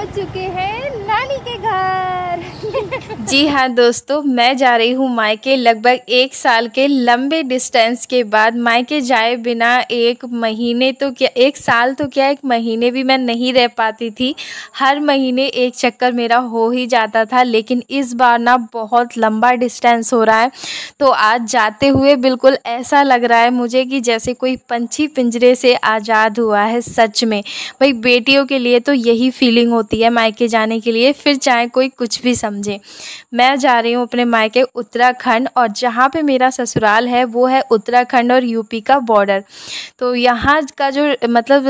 पहुंच चुके हैं नानी के घर जी हाँ दोस्तों मैं जा रही हूँ मायके लगभग एक साल के लंबे डिस्टेंस के बाद मायके जाए बिना एक महीने तो क्या एक साल तो क्या एक महीने भी मैं नहीं रह पाती थी हर महीने एक चक्कर मेरा हो ही जाता था लेकिन इस बार ना बहुत लंबा डिस्टेंस हो रहा है तो आज जाते हुए बिल्कुल ऐसा लग रहा है मुझे कि जैसे कोई पंछी पिंजरे से आज़ाद हुआ है सच में भाई बेटियों के लिए तो यही फीलिंग होती होती है मायके जाने के लिए फिर चाहे कोई कुछ भी समझे मैं जा रही हूँ अपने मायके उत्तराखंड और जहाँ पे मेरा ससुराल है वो है उत्तराखंड और यूपी का बॉर्डर तो यहाँ का जो मतलब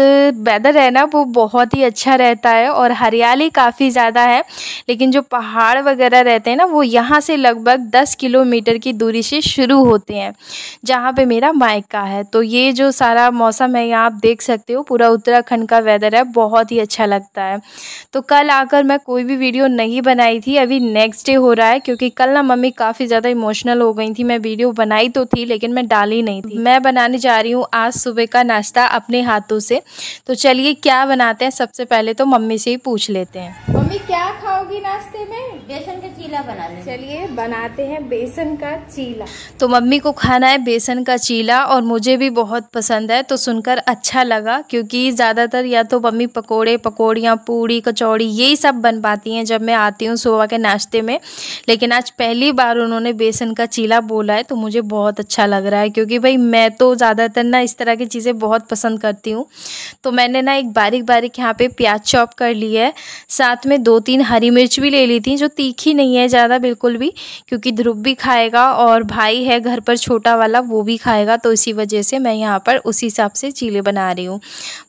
वेदर है ना वो बहुत ही अच्छा रहता है और हरियाली काफ़ी ज़्यादा है लेकिन जो पहाड़ वगैरह रहते हैं ना वो यहाँ से लगभग दस किलोमीटर की दूरी से शुरू होते हैं जहाँ पे मेरा मायका है तो ये जो सारा मौसम है यहाँ आप देख सकते हो पूरा उत्तराखंड का वेदर है बहुत ही अच्छा लगता है तो कल आकर मैं कोई भी वीडियो नहीं बनाई थी अभी नेक्स्ट डे हो रहा है क्योंकि कल ना मम्मी काफ़ी ज़्यादा इमोशनल हो गई थी मैं वीडियो बनाई तो थी लेकिन मैं डाली नहीं थी मैं बनाने जा रही हूँ आज सुबह का नाश्ता अपने हाथों से तो चलिए क्या बनाते हैं सबसे पहले तो मम्मी से ही पूछ लेते हैं मम्मी क्या खाओगी नाश्ते में बेसन का चीला बनाने चलिए बनाते हैं बेसन का चीला तो मम्मी को खाना है बेसन का चीला और मुझे भी बहुत पसंद है तो सुनकर अच्छा लगा क्योंकि ज़्यादातर या तो मम्मी पकौड़े पकौड़ियाँ पूड़ी कचौड़ी कचौड़ी यही सब बन पाती हैं जब मैं आती हूँ सुबह के नाश्ते में लेकिन आज पहली बार उन्होंने बेसन का चीला बोला है तो मुझे बहुत अच्छा लग रहा है क्योंकि भाई मैं तो ज़्यादातर ना इस तरह की चीज़ें बहुत पसंद करती हूँ तो मैंने ना एक बारीक बारीक यहाँ पे प्याज चॉप कर ली है साथ में दो तीन हरी मिर्च भी ले ली थी जो तीखी नहीं है ज़्यादा बिल्कुल भी क्योंकि ध्रुव भी खाएगा और भाई है घर पर छोटा वाला वो भी खाएगा तो इसी वजह से मैं यहाँ पर उसी हिसाब से चीले बना रही हूँ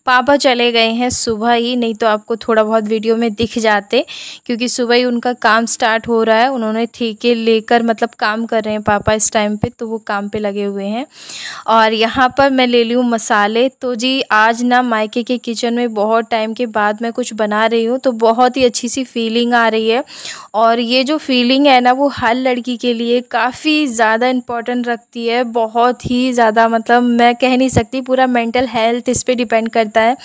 पापा चले गए हैं सुबह ही नहीं तो आपको थोड़ा बहुत वीडियो में दिख जाते क्योंकि सुबह ही उनका काम स्टार्ट हो रहा है उन्होंने ठेके लेकर मतलब काम कर रहे हैं पापा इस टाइम पे तो वो काम पे लगे हुए हैं और यहाँ पर मैं ले ली हूँ मसाले तो जी आज ना मायके के किचन में बहुत टाइम के बाद मैं कुछ बना रही हूँ तो बहुत ही अच्छी सी फीलिंग आ रही है और ये जो फीलिंग है ना वो हर लड़की के लिए काफ़ी ज़्यादा इम्पॉर्टेंट रखती है बहुत ही ज़्यादा मतलब मैं कह नहीं सकती पूरा मेंटल हेल्थ इस पर डिपेंड करता है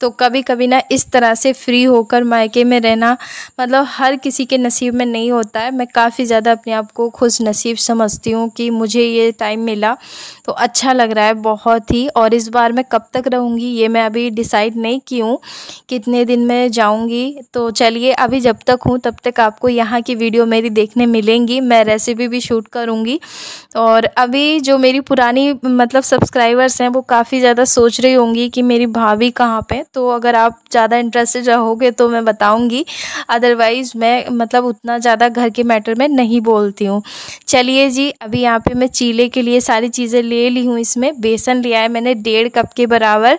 तो कभी कभी ना इस तरह से फ्री होकर मायके में रहना मतलब हर किसी के नसीब में नहीं होता है मैं काफ़ी ज़्यादा अपने आप को खुश नसीब समझती हूँ कि मुझे ये टाइम मिला तो अच्छा लग रहा है बहुत ही और इस बार मैं कब तक रहूँगी ये मैं अभी डिसाइड नहीं की हूँ कितने दिन में जाऊँगी तो चलिए अभी जब तक हूँ तब तक आपको यहाँ की वीडियो मेरी देखने मिलेंगी मैं रेसिपी भी शूट करूँगी और अभी जो मेरी पुरानी मतलब सब्सक्राइबर्स हैं वो काफ़ी ज़्यादा सोच रही होंगी कि मेरी भाभी कहाँ पे तो अगर आप ज़्यादा इंटरेस्टेड रहोगे तो मैं बताऊंगी अदरवाइज़ मैं मतलब उतना ज़्यादा घर के मैटर में नहीं बोलती हूँ चलिए जी अभी यहाँ पे मैं चीले के लिए सारी चीज़ें ले ली हूँ इसमें बेसन लिया है मैंने डेढ़ कप के बराबर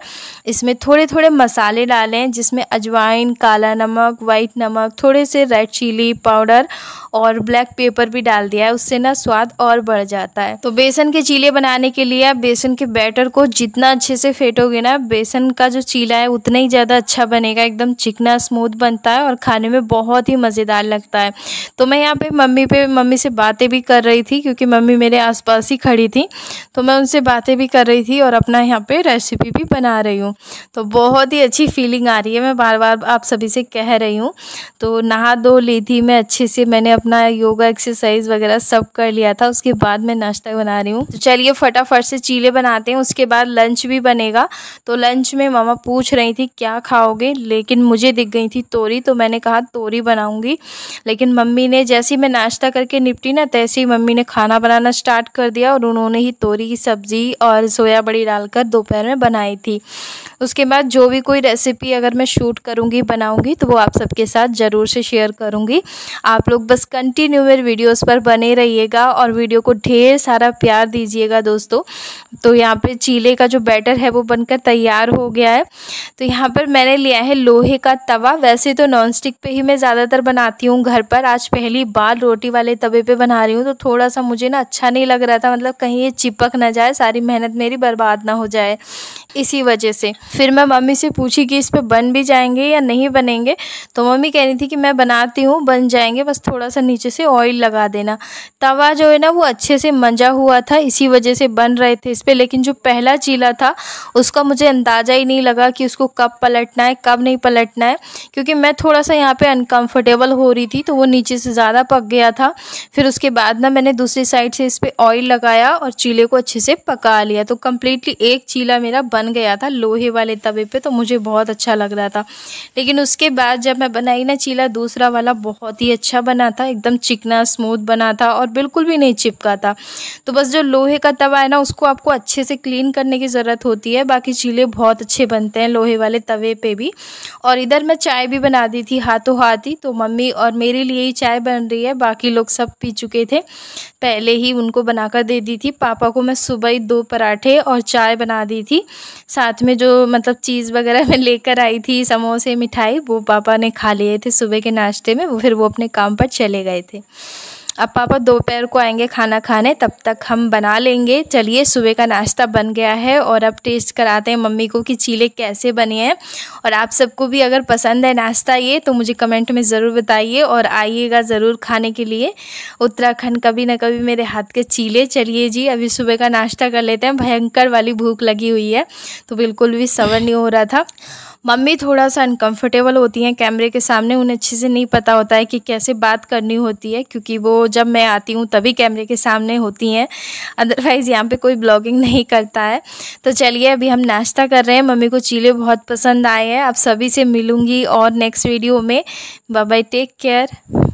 इसमें थोड़े थोड़े मसाले डाले हैं जिसमें अजवाइन काला नमक वाइट नमक थोड़े से रेड चिली पाउडर और ब्लैक पेपर भी डाल दिया है उससे ना स्वाद और बढ़ जाता है तो बेसन के चीले बनाने के लिए आप बेसन के बैटर को जितना अच्छे से फेंटोगे ना बेसन का जो चीला है उतना ही ज़्यादा अच्छा बनेगा एकदम चिकना स्मूथ बनता है और खाने में बहुत ही मज़ेदार लगता है तो मैं यहाँ पे मम्मी पे मम्मी से बातें भी कर रही थी क्योंकि मम्मी मेरे आस ही खड़ी थी तो मैं उनसे बातें भी कर रही थी और अपना यहाँ पे रेसिपी भी बना रही हूँ तो बहुत ही अच्छी फीलिंग आ रही है मैं बार बार आप सभी से कह रही हूँ तो नहा धो ली थी मैं अच्छे से मैंने अपना योगा एक्सरसाइज वगैरह सब कर लिया था उसके बाद मैं नाश्ता बना रही हूँ तो चलिए फटाफट से चीले बनाते हैं उसके बाद लंच भी बनेगा तो लंच में मामा पूछ रही थी क्या खाओगे लेकिन मुझे दिख गई थी तोरी तो मैंने कहा तोरी बनाऊँगी लेकिन मम्मी ने जैसे ही मैं नाश्ता करके निपटी ना तैसे ही मम्मी ने खाना बनाना स्टार्ट कर दिया और उन्होंने ही तोरी की सब्ज़ी और सोया बड़ी डालकर दोपहर में बनाई थी उसके बाद जो भी कोई रेसिपी अगर मैं शूट करूँगी बनाऊँगी तो वो आप सबके साथ ज़रूर से शेयर करूँगी आप लोग बस कंटिन्यू मेरे वीडियोस पर बने रहिएगा और वीडियो को ढेर सारा प्यार दीजिएगा दोस्तों तो यहाँ पे चीले का जो बैटर है वो बनकर तैयार हो गया है तो यहाँ पर मैंने लिया है लोहे का तवा वैसे तो नॉन स्टिक पर ही मैं ज़्यादातर बनाती हूँ घर पर आज पहली बार रोटी वाले तवे पर बना रही हूँ तो थोड़ा सा मुझे ना अच्छा नहीं लग रहा था मतलब कहीं ये चिपक ना जाए सारी मेहनत मेरी बर्बाद ना हो जाए इसी वजह से फिर मैं मम्मी से पूछी कि इस पर बन भी जाएंगे या नहीं बनेंगे तो मम्मी कह रही थी कि मैं बनाती हूँ बन जाएंगे बस थोड़ा सा सा नीचे से ऑयल लगा देना तवा जो है ना वो अच्छे से मंजा हुआ था इसी वजह से बन रहे थे इस पर लेकिन जो पहला चीला था उसका मुझे अंदाज़ा ही नहीं लगा कि उसको कब पलटना है कब नहीं पलटना है क्योंकि मैं थोड़ा सा यहाँ पर अनकम्फर्टेबल हो रही थी तो वो नीचे से ज़्यादा पक गया था फिर उसके बाद ना मैंने दूसरी साइड से इस पर ऑयल लगाया और चीले को अच्छे से पका लिया तो कम्प्लीटली एक चीला मेरा बन गया था लोहे वाले तवे पे तो मुझे बहुत अच्छा लग रहा था लेकिन उसके बाद जब मैं बनाई ना चीला दूसरा वाला बहुत ही अच्छा बना था एकदम चिकना स्मूथ बना था और बिल्कुल भी नहीं चिपका था तो बस जो लोहे का तवा है ना उसको आपको अच्छे से क्लीन करने की ज़रूरत होती है बाकी चीले बहुत अच्छे बनते हैं लोहे वाले तवे पे भी और इधर मैं चाय भी बना दी थी हाथों हाथ ही तो मम्मी और मेरे लिए ही चाय बन रही है बाकी लोग सब पी चुके थे पहले ही उनको बनाकर दे दी थी पापा को मैं सुबह ही दो पराठे और चाय बना दी थी साथ में जो मतलब चीज़ वगैरह मैं लेकर आई थी समोसे मिठाई वो पापा ने खा लिए थे सुबह के नाश्ते में वो फिर वो अपने काम पर चले चले गए थे अब पापा दोपहर को आएंगे खाना खाने तब तक हम बना लेंगे चलिए सुबह का नाश्ता बन गया है और अब टेस्ट कराते हैं मम्मी को कि चीले कैसे बने हैं और आप सबको भी अगर पसंद है नाश्ता ये तो मुझे कमेंट में ज़रूर बताइए और आइएगा ज़रूर खाने के लिए उत्तराखंड कभी ना कभी मेरे हाथ के चीले चलिए जी अभी सुबह का नाश्ता कर लेते हैं भयंकर वाली भूख लगी हुई है तो बिल्कुल भी सवर नहीं हो रहा था मम्मी थोड़ा सा अनकंफर्टेबल होती हैं कैमरे के सामने उन्हें अच्छे से नहीं पता होता है कि कैसे बात करनी होती है क्योंकि वो जब मैं आती हूँ तभी कैमरे के सामने होती हैं अदरवाइज़ यहाँ पे कोई ब्लॉगिंग नहीं करता है तो चलिए अभी हम नाश्ता कर रहे हैं मम्मी को चीले बहुत पसंद आए हैं आप सभी से मिलूँगी और नेक्स्ट वीडियो में बाय टेक केयर